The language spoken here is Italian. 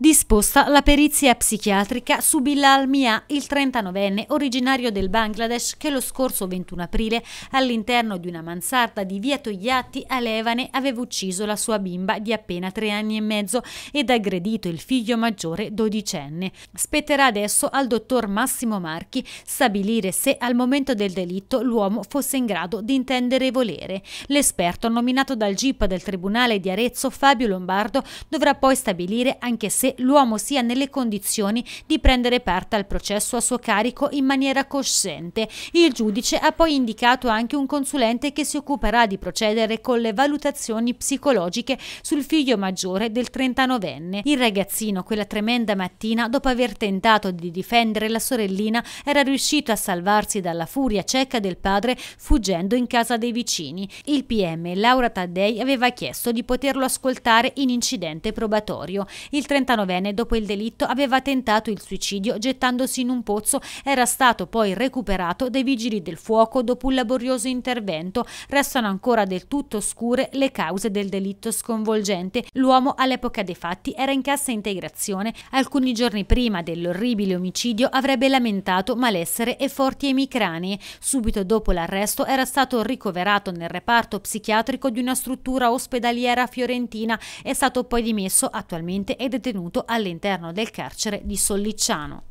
Disposta la perizia psichiatrica su Bilal Mia, il 39enne originario del Bangladesh che lo scorso 21 aprile all'interno di una mansarda di via Togliatti a Levane aveva ucciso la sua bimba di appena tre anni e mezzo ed aggredito il figlio maggiore dodicenne. Spetterà adesso al dottor Massimo Marchi stabilire se al momento del delitto l'uomo fosse in grado di intendere e volere. L'esperto nominato dal GIP del Tribunale di Arezzo Fabio Lombardo dovrà poi stabilire anche se se l'uomo sia nelle condizioni di prendere parte al processo a suo carico in maniera cosciente. Il giudice ha poi indicato anche un consulente che si occuperà di procedere con le valutazioni psicologiche sul figlio maggiore del 39enne. Il ragazzino quella tremenda mattina, dopo aver tentato di difendere la sorellina, era riuscito a salvarsi dalla furia cieca del padre fuggendo in casa dei vicini. Il PM Laura Taddei aveva chiesto di poterlo ascoltare in incidente probatorio. Il 39 49enne dopo il delitto aveva tentato il suicidio gettandosi in un pozzo, era stato poi recuperato dai vigili del fuoco dopo un laborioso intervento. Restano ancora del tutto oscure le cause del delitto sconvolgente. L'uomo all'epoca dei fatti era in cassa integrazione. Alcuni giorni prima dell'orribile omicidio avrebbe lamentato malessere e forti emicranie. Subito dopo l'arresto era stato ricoverato nel reparto psichiatrico di una struttura ospedaliera fiorentina. È stato poi dimesso attualmente e detenuto detenuto all'interno del carcere di Sollicciano.